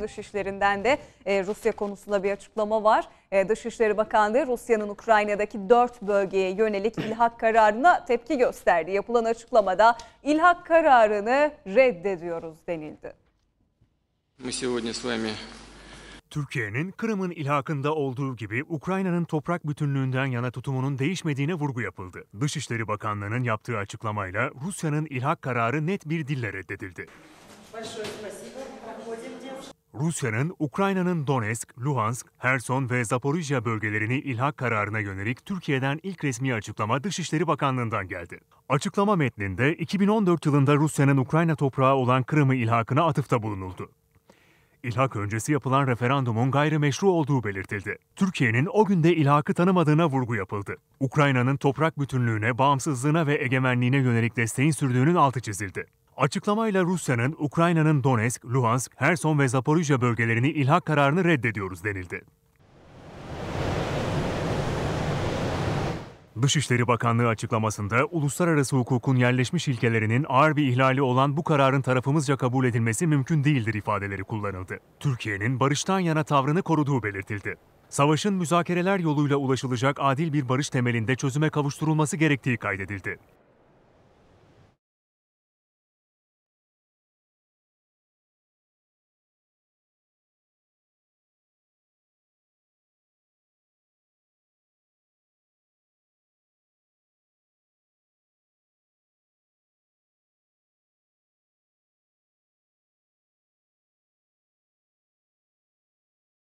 Dışişlerinden de e, Rusya konusunda bir açıklama var. E, Dışişleri Bakanlığı Rusya'nın Ukrayna'daki dört bölgeye yönelik ilhak kararına tepki gösterdi. Yapılan açıklamada ilhak kararını reddediyoruz denildi. Türkiye'nin Kırım'ın ilhakında olduğu gibi Ukrayna'nın toprak bütünlüğünden yana tutumunun değişmediğine vurgu yapıldı. Dışişleri Bakanlığı'nın yaptığı açıklamayla Rusya'nın ilhak kararı net bir dille reddedildi. Başka, Rusya'nın Ukrayna'nın Donetsk, Luhansk, Herson ve Zaporijya bölgelerini ilhak kararına yönelik Türkiye'den ilk resmi açıklama Dışişleri Bakanlığı'ndan geldi. Açıklama metninde 2014 yılında Rusya'nın Ukrayna toprağı olan Kırım'ı ilhakına atıfta bulunuldu. İlhak öncesi yapılan referandumun gayrimeşru olduğu belirtildi. Türkiye'nin o günde ilhakı tanımadığına vurgu yapıldı. Ukrayna'nın toprak bütünlüğüne, bağımsızlığına ve egemenliğine yönelik desteğin sürdüğünün altı çizildi. Açıklamayla Rusya'nın Ukrayna'nın Donetsk, Luhansk, Herson ve Zaporijya bölgelerini ilhak kararını reddediyoruz denildi. Dışişleri Bakanlığı açıklamasında uluslararası hukukun yerleşmiş ilkelerinin ağır bir ihlali olan bu kararın tarafımızca kabul edilmesi mümkün değildir ifadeleri kullanıldı. Türkiye'nin barıştan yana tavrını koruduğu belirtildi. Savaşın müzakereler yoluyla ulaşılacak adil bir barış temelinde çözüme kavuşturulması gerektiği kaydedildi.